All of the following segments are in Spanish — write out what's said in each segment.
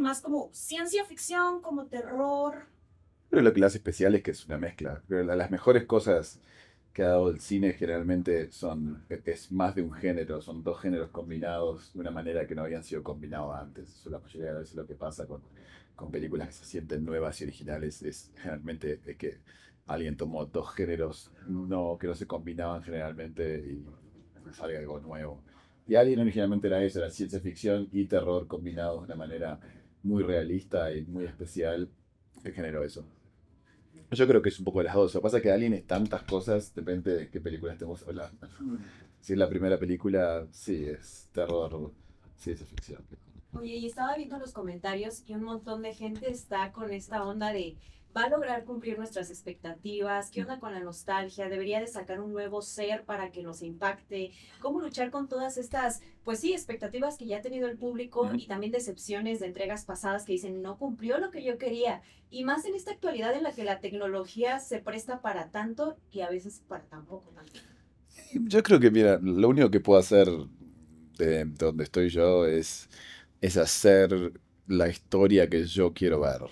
más como ciencia ficción, como terror. Pero lo que la hace especial es que es una mezcla. las mejores cosas que ha dado el cine generalmente son, es más de un género, son dos géneros combinados de una manera que no habían sido combinados antes. Eso la mayoría de veces lo que pasa con, con películas que se sienten nuevas y originales es generalmente que alguien tomó dos géneros no, que no se combinaban generalmente y sale algo nuevo. Y alguien originalmente era eso, era ciencia ficción y terror combinados de una manera muy realista y muy especial que generó eso. Yo creo que es un poco de las dos. Lo que pasa es que Alien es tantas cosas, depende de qué película estemos hablando. Mm. Si es la primera película, sí, es terror, sí, es ficción. Oye, y estaba viendo los comentarios y un montón de gente está con esta onda de ¿Va a lograr cumplir nuestras expectativas? ¿Qué onda con la nostalgia? ¿Debería de sacar un nuevo ser para que nos impacte? ¿Cómo luchar con todas estas, pues sí, expectativas que ya ha tenido el público y también decepciones de entregas pasadas que dicen no cumplió lo que yo quería? Y más en esta actualidad en la que la tecnología se presta para tanto que a veces para tampoco poco Yo creo que, mira, lo único que puedo hacer de eh, donde estoy yo es, es hacer la historia que yo quiero ver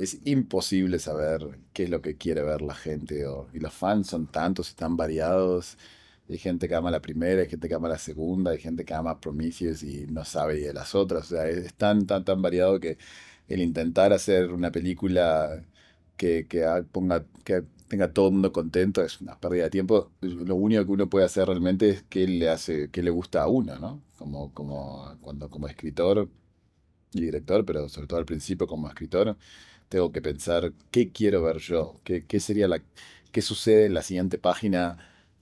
es imposible saber qué es lo que quiere ver la gente. y los fans son tantos y tan variados. Hay gente que ama la primera, hay gente que ama la segunda, hay gente que ama Prometheus y no sabe de las otras. O sea, es, tan, tan, tan variado que el intentar hacer una película que, que ponga, que tenga todo el mundo contento es una pérdida de tiempo. Lo único que uno puede hacer realmente es qué le hace, que le gusta a uno, ¿no? Como, como, cuando, como escritor director, pero sobre todo al principio como escritor, tengo que pensar qué quiero ver yo, qué, sería la, qué sucede en la siguiente página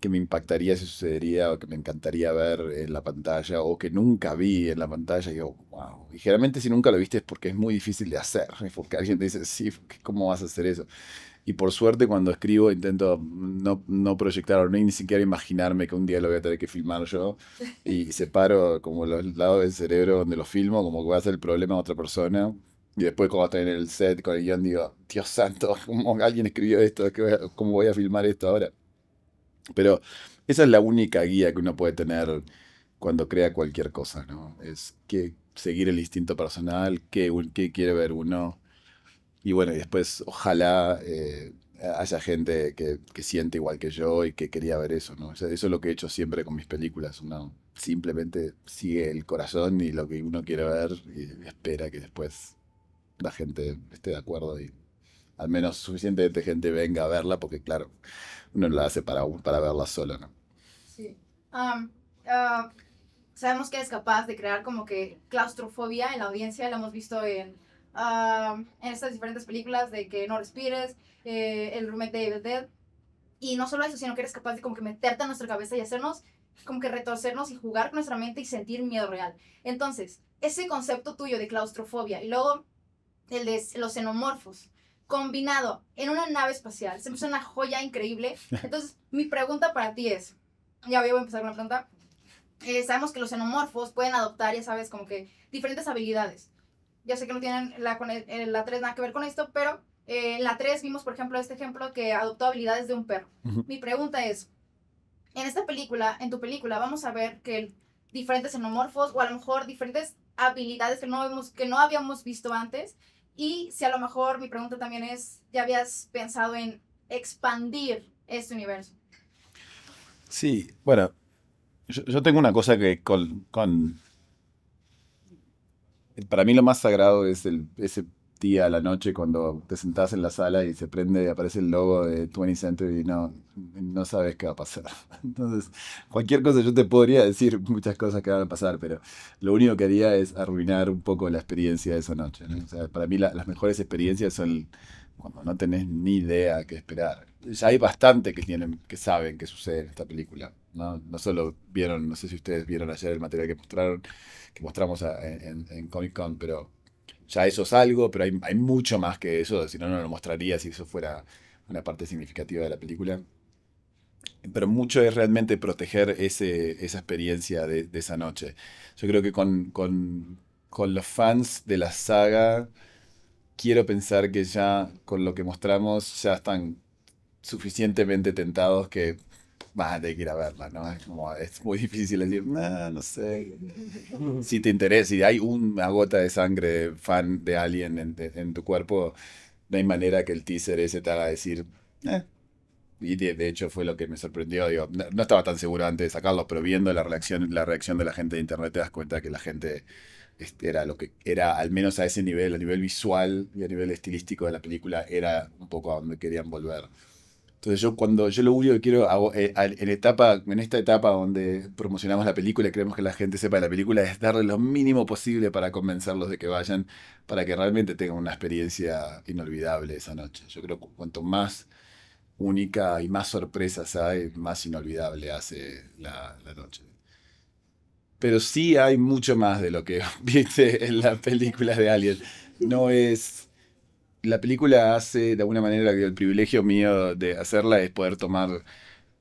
que me impactaría si sucedería o que me encantaría ver en la pantalla o que nunca vi en la pantalla. Y digo, wow. generalmente si nunca lo viste es porque es muy difícil de hacer, porque alguien te dice, sí, ¿cómo vas a hacer eso? Y por suerte cuando escribo intento no, no proyectar, ni siquiera imaginarme que un día lo voy a tener que filmar yo. Y separo como los lados del cerebro donde lo filmo, como que va a ser el problema a otra persona. Y después cuando estoy en el set con el guión digo, Dios santo, ¿cómo alguien escribió esto? ¿Cómo voy a filmar esto ahora? Pero esa es la única guía que uno puede tener cuando crea cualquier cosa, ¿no? Es que seguir el instinto personal, qué, qué quiere ver uno, y bueno, después ojalá eh, haya gente que, siente igual que yo y que quería ver eso, ¿no? eso es lo que he hecho siempre con mis películas, uno simplemente sigue el corazón y lo que uno quiere ver y espera que después la gente esté de acuerdo y al menos suficiente gente venga a verla, porque claro, uno la hace para, para verla solo, ¿no? Sí. Ah, sabemos que es capaz de crear como que claustrofobia en la audiencia, lo hemos visto en en estas diferentes películas de que no respires, eh, el roommate de David Dead. Y no solo eso, sino que eres capaz de como que meterte en nuestra cabeza y hacernos como que retorcernos y jugar con nuestra mente y sentir miedo real. Entonces, ese concepto tuyo de claustrofobia y luego el de los xenomorfos combinado en una nave espacial, se me hace una joya increíble. Entonces, mi pregunta para ti es, ya voy a empezar con la pregunta. Eh, sabemos que los xenomorfos pueden adoptar, ya sabes, como que diferentes habilidades ya sé que no tienen la, la 3 nada que ver con esto, pero eh, en la 3 vimos, por ejemplo, este ejemplo que adoptó habilidades de un perro. Mi pregunta es, en esta película, en tu película, vamos a ver que diferentes xenomorfos o a lo mejor diferentes habilidades que no, vemos, que no habíamos visto antes. Y si a lo mejor mi pregunta también es, ¿ya habías pensado en expandir este universo? Sí, bueno, yo, tengo una cosa que con para mí lo más sagrado es ese día, a la noche, cuando te sentás en la sala y se prende, aparece el logo de 20 Century y no, no sabes qué va a pasar. Entonces, cualquier cosa, yo te podría decir muchas cosas que van a pasar, pero lo único que haría es arruinar un poco la experiencia de esa noche. para mí las mejores experiencias son cuando no tenés ni idea qué esperar. Ya hay bastante que, tienen, que saben qué sucede en esta película. ¿no? solo vieron, no sé si ustedes vieron ayer el material que mostraron, que mostramos en, Comic Con, pero ya eso es algo, pero hay, mucho más que eso, si no, no lo mostraría si eso fuera una parte significativa de la película. Pero mucho es realmente proteger esa experiencia de, esa noche. Yo creo que con, con los fans de la saga, quiero pensar que ya con lo que mostramos ya están suficientemente tentados que Va a tener que ir a verla, ¿no? Es, como, es muy difícil decir, no, no sé. Si te interesa, si hay una gota de sangre fan de alguien en, tu cuerpo, no hay manera que el teaser ese te haga decir, eh. Y de, hecho fue lo que me sorprendió. no, estaba tan seguro antes de sacarlo, pero viendo la reacción, la reacción de la gente de internet te das cuenta que la gente era lo que era, al menos a ese nivel, a nivel visual y a nivel estilístico de la película, era un poco a donde querían volver. Entonces yo cuando yo lo único que quiero eh, en etapa en esta etapa donde promocionamos la película y queremos que la gente sepa de la película es darle lo mínimo posible para convencerlos de que vayan para que realmente tengan una experiencia inolvidable esa noche. Yo creo que cuanto más única y más sorpresas hay, más inolvidable hace la, noche. Pero sí hay mucho más de lo que viste en la película de Alien. No es la película hace, de alguna manera, el privilegio mío de hacerla es poder tomar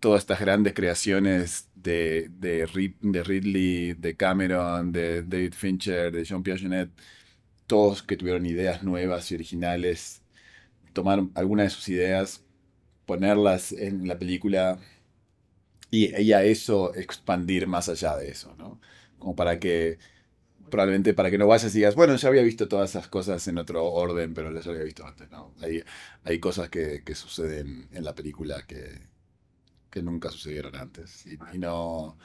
todas estas grandes creaciones de, de, de Ridley, de Cameron, de David Fincher, de Jean Piaget, todos que tuvieron ideas nuevas y originales, tomar alguna de sus ideas, ponerlas en la película y, y a eso expandir más allá de eso, ¿no? Como para que probablemente para que no vayas y digas, bueno, ya había visto todas esas cosas en otro orden, pero las había visto antes. hay, cosas que, suceden en la película que, nunca sucedieron antes. Y, no,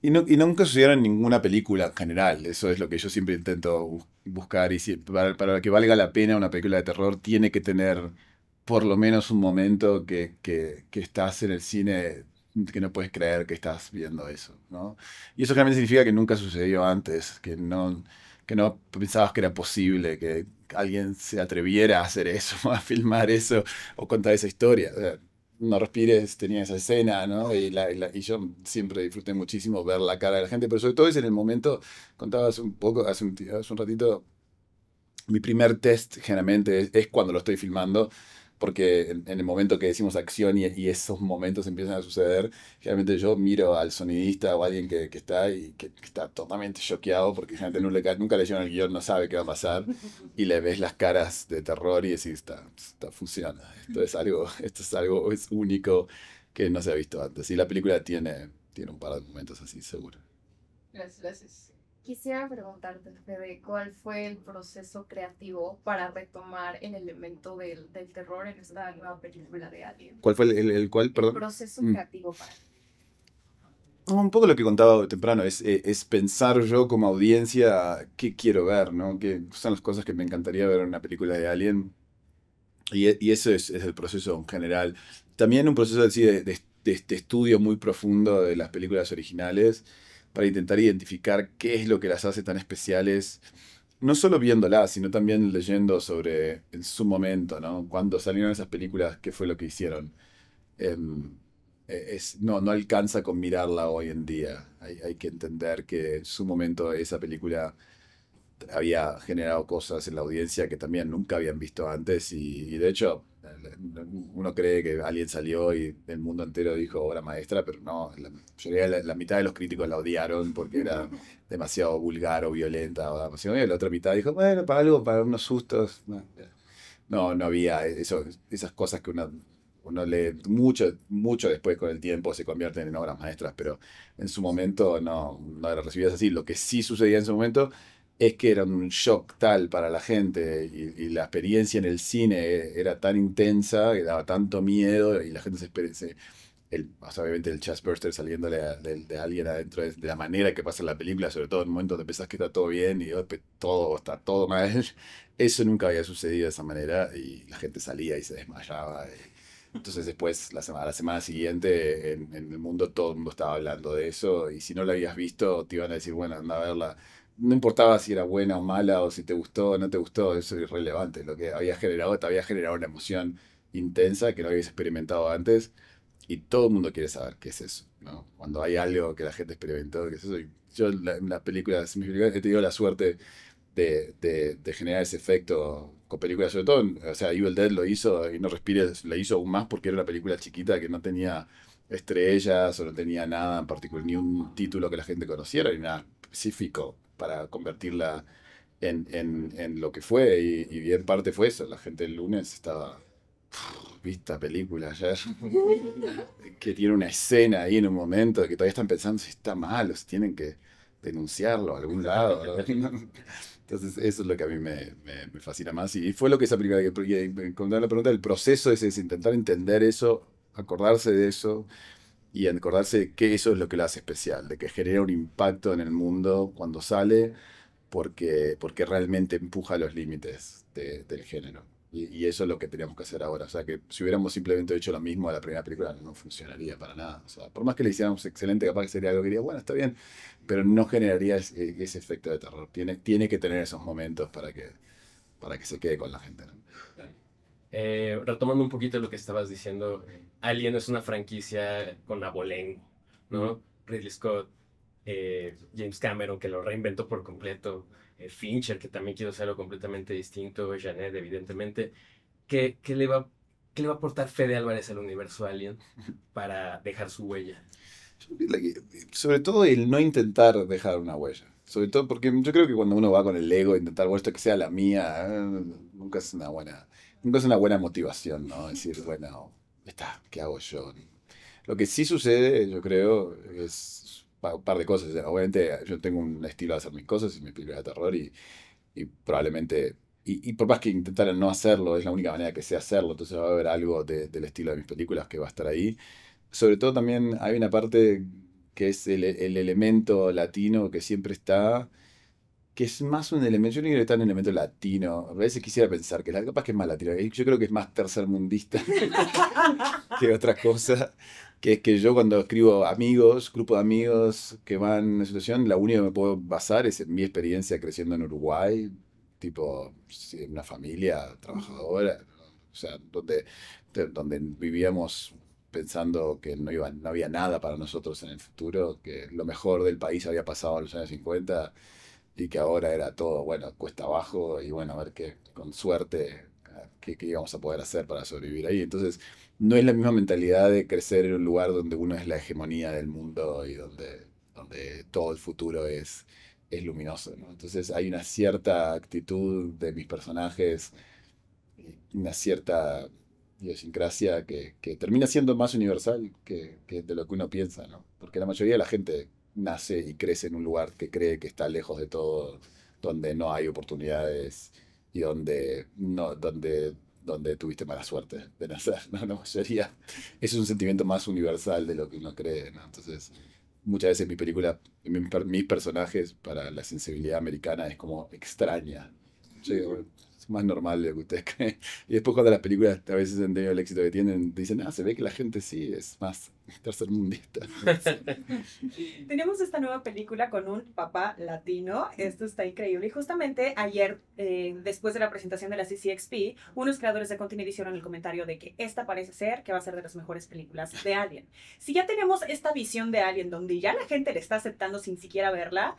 y, no, nunca sucedieron en ninguna película en general. Eso es lo que yo siempre intento buscar. Y para, que valga la pena una película de terror, tiene que tener por lo menos un momento que, que estás en el cine que no puedes creer que estás viendo eso, ¿no? Y eso realmente significa que nunca sucedió antes, que no, que no pensabas que era posible que alguien se atreviera a hacer eso, a filmar eso o contar esa historia. no respires tenía esa escena, ¿no? Y, y, yo siempre disfruté muchísimo ver la cara de la gente, pero sobre todo es en el momento, contabas un poco, hace un, hace un ratito, mi primer test generalmente es cuando lo estoy filmando porque en, el momento que decimos acción y, esos momentos empiezan a suceder, generalmente yo miro al sonidista o a alguien que, está y que, está totalmente choqueado porque gente nunca, nunca leion el guión, no sabe qué va a pasar y le ves las caras de terror y decís, está, está funciona, esto es algo, esto es algo, es único que no se ha visto antes. Y la película tiene, tiene un par de momentos así, seguro. Gracias, gracias. Quisiera preguntarte, Fede, ¿cuál fue el proceso creativo para retomar el elemento del, terror en esta nueva película de Alien? ¿Cuál fue el, el, cuál, perdón? El proceso mm. creativo para un poco lo que contaba temprano es, eh, es, pensar yo como audiencia qué quiero ver, ¿no? ¿Qué son las cosas que me encantaría ver en una película de Alien? Y, y eso es, el proceso en general. También un proceso así de, de, de, estudio muy profundo de las películas originales para intentar identificar qué es lo que las hace tan especiales, no solo viéndolas, sino también leyendo sobre en su momento, ¿no? Cuando salieron esas películas, qué fue lo que hicieron. Em, e, es, no, no alcanza con mirarla hoy en día. Hay, que entender que en su momento esa película había generado cosas en la audiencia que también nunca habían visto antes y de hecho uno cree que alguien salió y el mundo entero dijo obra maestra, pero no, la, mitad de los críticos la odiaron porque era demasiado vulgar o violenta. O y la otra mitad dijo, bueno, para algo, para unos sustos. No, no había eso, esas cosas que uno, uno lee mucho, mucho después con el tiempo, se convierten en obras maestras, pero en su momento no, no recibías así. Lo que sí sucedía en su momento es que era un shock tal para la gente y, la experiencia en el cine e, era tan intensa que daba tanto miedo y la gente se... se el, obviamente el chasperster saliéndole de, alguien adentro de, la manera que pasa la película, sobre todo en momentos momento donde pensás que está todo bien y todo está todo mal, eso nunca había sucedido de esa manera y la gente salía y se desmayaba. entonces después, la semana, la semana siguiente, en, el mundo todo el mundo estaba hablando de eso y si no lo habías visto, te iban a decir, bueno, anda a verla no importaba si era buena o mala o si te gustó o no te gustó, eso es irrelevante. Lo que había generado te había generado una emoción intensa que no habías experimentado antes y todo el mundo quiere saber qué es eso. ¿no? Cuando hay algo que la gente experimentó, qué es eso. yo en las películas, he tenido la suerte de, generar ese efecto con películas, sobre todo, o sea, Evil Dead lo hizo y No Respires lo hizo aún más porque era una película chiquita que no tenía estrellas o no tenía nada en particular, ni un título que la gente conociera, ni nada específico para convertirla en, en, en lo que fue. Y, bien parte fue eso. La gente el lunes estaba. Vista película ayer. que tiene una escena ahí en un momento que todavía están pensando si está mal o si tienen que denunciarlo a algún lado. Entonces, eso es lo que a mí me, me, fascina más. Y fue lo que esa primera que encontré eh, la pregunta, el proceso es, es intentar entender eso, acordarse de eso y acordarse que eso es lo que lo hace especial, de que genera un impacto en el mundo cuando sale porque, porque realmente empuja los límites del género. Y, eso es lo que teníamos que hacer ahora. O sea, que si hubiéramos simplemente hecho lo mismo a la primera película, no funcionaría para nada. O sea, por más que le hiciéramos excelente, capaz que sería algo que diría, bueno, está bien, pero no generaría e, ese, efecto de terror. Tiene, tiene que tener esos momentos para que, para que se quede con la gente. Eh, retomando un poquito lo que estabas diciendo, Alien es una franquicia con abolengo, ¿no? Ridley Scott, eh, James Cameron, que lo reinventó por completo, eh, Fincher, que también quiere hacerlo completamente distinto, Janet, evidentemente. ¿Qué, qué le va, qué le va a aportar Fede Álvarez al universo Alien para dejar su huella? Sobre todo el no intentar dejar una huella. Sobre todo porque yo creo que cuando uno va con el ego, intentar, bueno, esto que sea la mía, nunca es una buena entonces es una buena motivación, ¿no? Decir, bueno, está, ¿qué hago yo? Lo que sí sucede, yo creo, es un par de cosas. Obviamente, yo tengo un estilo de hacer mis cosas y mis películas de terror y, probablemente. Y, por más que intentaran no hacerlo, es la única manera que sé hacerlo, entonces va a haber algo del estilo de mis películas que va a estar ahí. Sobre todo también hay una parte que es el, el elemento latino que siempre está, que es más un elemento, yo no quiero estar en un elemento latino, a veces quisiera pensar que capaz que es más latino, eh, yo creo que es más tercermundista que otra cosa, que es que yo cuando escribo amigos, grupo de amigos que van en una situación, la única que me puedo basar es en mi experiencia creciendo en Uruguay, tipo una familia trabajadora, o sea, donde, donde vivíamos pensando que no, iba, no había nada para nosotros en el futuro, que lo mejor del país había pasado en los años 50 y que ahora era todo, bueno, cuesta abajo y bueno, a ver qué, con suerte, qué, íbamos a poder hacer para sobrevivir ahí. Entonces, no es la misma mentalidad de crecer en un lugar donde uno es la hegemonía del mundo y donde, donde todo el futuro es, es luminoso. Entonces, hay una cierta actitud de mis personajes, una cierta idiosincrasia que, termina siendo más universal que, que de lo que uno piensa, ¿no? Porque la mayoría de la gente nace y crece en un lugar que cree que está lejos de todo, donde no hay oportunidades y donde, no, donde, donde tuviste mala suerte de nacer. ¿no? La mayoría, es un sentimiento más universal de lo que uno cree. ¿no? Entonces, muchas veces mi película, mis personajes para la sensibilidad americana es como extraña. sí, es más normal de lo que ustedes creen. Y después cuando las películas a veces han tenido el éxito que tienen, dicen, ah, se ve que la gente sí es más tercermundista. Tenemos esta nueva película con un papá latino, esto está increíble. Y justamente ayer, eh, después de la presentación de la CCXP, unos creadores de contenido hicieron el comentario de que esta parece ser que va a ser de las mejores películas de Alien. Si ya tenemos esta visión de Alien donde ya la gente le está aceptando sin siquiera verla,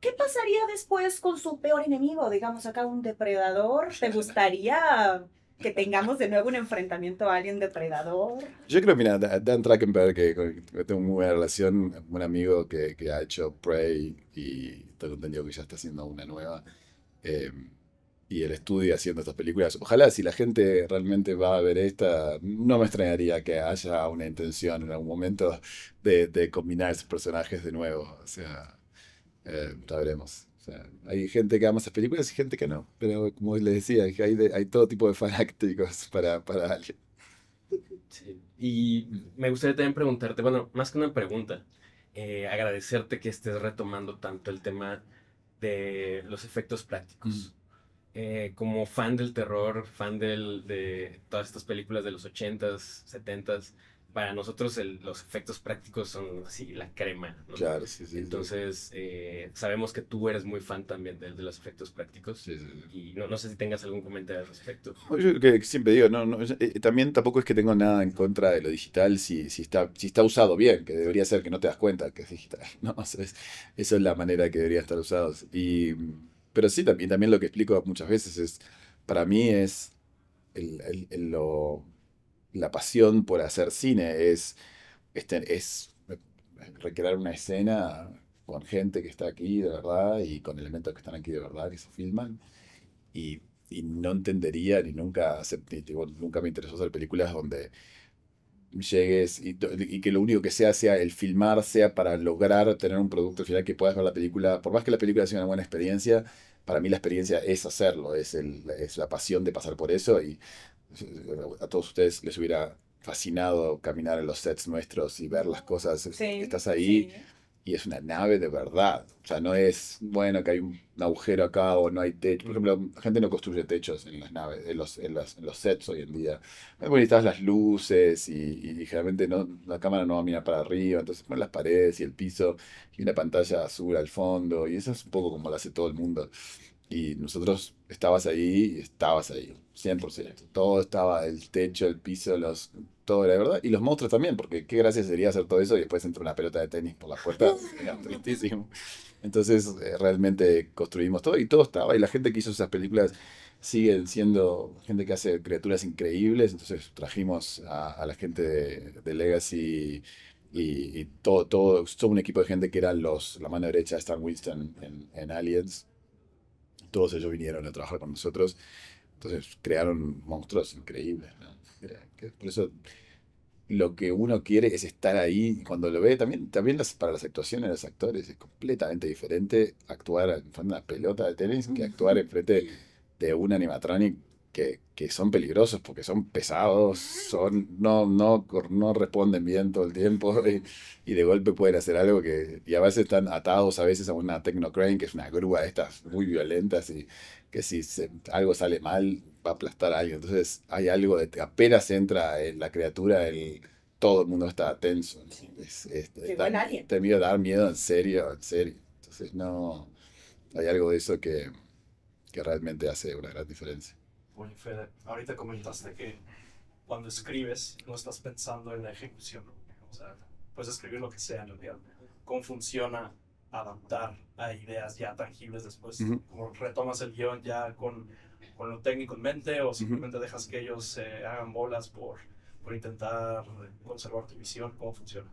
¿Qué pasaría después con su peor enemigo? Digamos acá un depredador. ¿Te gustaría que tengamos de nuevo un enfrentamiento a alguien depredador? Yo creo, mira, Dan Trackenberg, que, tengo una buena relación, un amigo que, ha hecho Prey y estoy entendido que ya está haciendo una nueva. Em, y el estudio haciendo estas películas. Ojalá si la gente realmente va a ver esta, no me extrañaría que haya una intención en algún momento de, de combinar esos personajes de nuevo. O sea, eh, sabremos. O sea, hay gente que ama esas películas y gente que no. Pero como les decía, hay, hay todo tipo de fanáticos para, para alguien. Y me gustaría también preguntarte, bueno, más que una pregunta, eh, agradecerte que estés retomando tanto el tema de los efectos prácticos. Mm. Eh, como fan del terror, fan del, de todas estas películas de los 80s, 70s, para nosotros los efectos prácticos son así la crema. Claro, sí, sí. Entonces, eh, sabemos que tú eres muy fan también de, los efectos prácticos. y no, sé si tengas algún comentario al respecto. Yo siempre digo, no, no eh, también tampoco es que tengo nada en contra de lo digital si, si, está, si está usado bien, que debería ser que no te das cuenta que es digital. ¿no? es, eso es la manera que debería estar usado. Y, pero sí, también, también lo que explico muchas veces es, para mí es lo la pasión por hacer cine, es, este, es recrear una escena con gente que está aquí de verdad y con elementos que están aquí de verdad que se filman. Y, no entendería ni nunca, nunca me interesó hacer películas donde llegues y, que lo único que sea sea el filmar, sea para lograr tener un producto final que puedas ver la película. Por más que la película sea una buena experiencia, para mí la experiencia es hacerlo, es, es la pasión de pasar por eso y a todos ustedes les hubiera fascinado caminar en los sets nuestros y ver las cosas. que Estás ahí y es una nave de verdad. O sea, no es, bueno, que hay un agujero acá o no hay techo. Por ejemplo, la mm. gente no construye techos en las naves, en los, los sets hoy en día. Bueno, bonitas las luces y, y, generalmente no, la cámara no va a mirar para arriba. Entonces, bueno, las paredes y el piso y una pantalla azul al fondo. Y eso es un poco como lo hace todo el mundo. Y nosotros estabas ahí, y estabas ahí, 100%. Todo estaba, el techo, el piso, los, todo era de verdad. Y los monstruos también, porque qué gracia sería hacer todo eso y después entra una pelota de tenis por la puerta. Entonces eh, realmente construimos todo y todo estaba. Y la gente que hizo esas películas siguen siendo gente que hace criaturas increíbles. Entonces trajimos a, la gente de, Legacy y, todo, todo, todo un equipo de gente que eran los, la mano derecha de Stan Winston en, en Aliens todos ellos vinieron a trabajar con nosotros. Entonces crearon monstruos increíbles. Por eso lo que uno quiere es estar ahí. Cuando lo ve, también, también para las actuaciones de los actores es completamente diferente actuar en frente de una pelota de tenis que actuar en frente de un animatronic que, son peligrosos porque son pesados, son, no, no, no responden bien todo el tiempo y, de golpe pueden hacer algo que... Y a veces están atados a veces a una Technocrane, que es una grúa de estas muy violentas y que si algo sale mal va a aplastar a alguien. Entonces hay algo de... Apenas entra en la criatura, el, todo el mundo está tenso. Es, es, te miedo dar miedo en serio, en serio. Entonces no... Hay algo de eso que, que realmente hace una gran diferencia. Pues Fede, ahorita comentaste que cuando escribes no estás pensando en la ejecución. O sea, puedes escribir lo que sea en realidad. ¿Cómo funciona adaptar a ideas ya tangibles después? retomas el guión ya con, con, lo técnico en mente o simplemente dejas que ellos se eh, hagan bolas por, por intentar conservar tu visión? ¿Cómo funciona?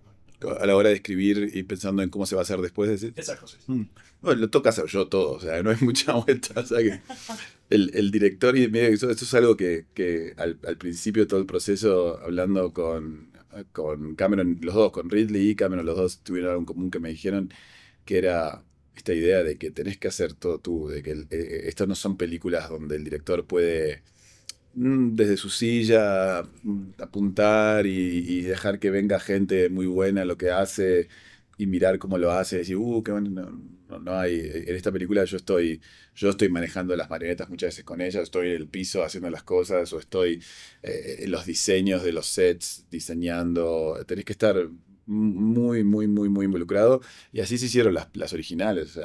a la hora de escribir y pensando en cómo se va a hacer después. decir. Exacto. Sí. Mm. Bueno, lo toca hacer yo todo, o sea, no hay mucha vuelta. O sea que el, el, director y esto es algo que, al, principio de todo el proceso, hablando con, con Cameron, los dos, con Ridley y Cameron, los dos tuvieron algo en común que me dijeron que era esta idea de que tenés que hacer todo tú, de que eh, eh, estas no son películas donde el director puede mm, desde su silla mm, apuntar y, y dejar que venga gente muy buena lo que hace y mirar cómo lo hace, decir, uh, qué bueno, no, hay, en esta película yo estoy, yo estoy manejando las marionetas muchas veces con ellas, estoy en el piso haciendo las cosas, o estoy eh, en los diseños de los sets diseñando, tenés que estar muy, muy, muy, muy involucrado, y así se hicieron las, las originales,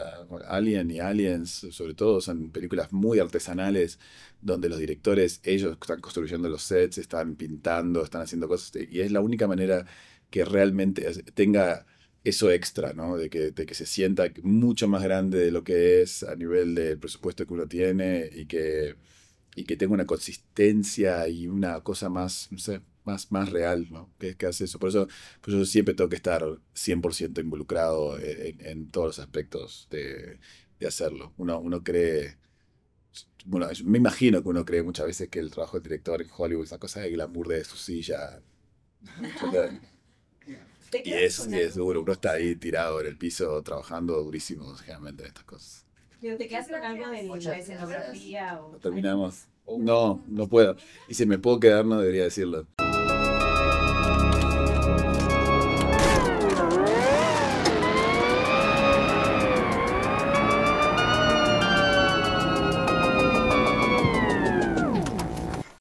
Alien y Aliens, sobre todo, son películas muy artesanales, donde los directores, ellos están construyendo los sets, están pintando, están haciendo cosas, y es la única manera que realmente tenga eso extra, ¿no? De que, de que se sienta mucho más grande de lo que es a nivel del presupuesto que uno tiene y que, y que tenga una consistencia y una cosa más, no sé, más, más real, ¿no? Que, que hace eso. Por eso, pues siempre tengo que estar 100% involucrado e, en, todos los aspectos de, hacerlo. Uno, uno cree bueno, me imagino que uno cree muchas veces que el trabajo de director en Hollywood es una cosa de glamour de su silla. Y es, es duro, uno está ahí tirado en el piso trabajando durísimo generalmente en estas cosas. Pero te quedas con algo de la escenografía ¿Lo terminamos? No, no puedo. Y si me puedo quedar, no debería decirlo.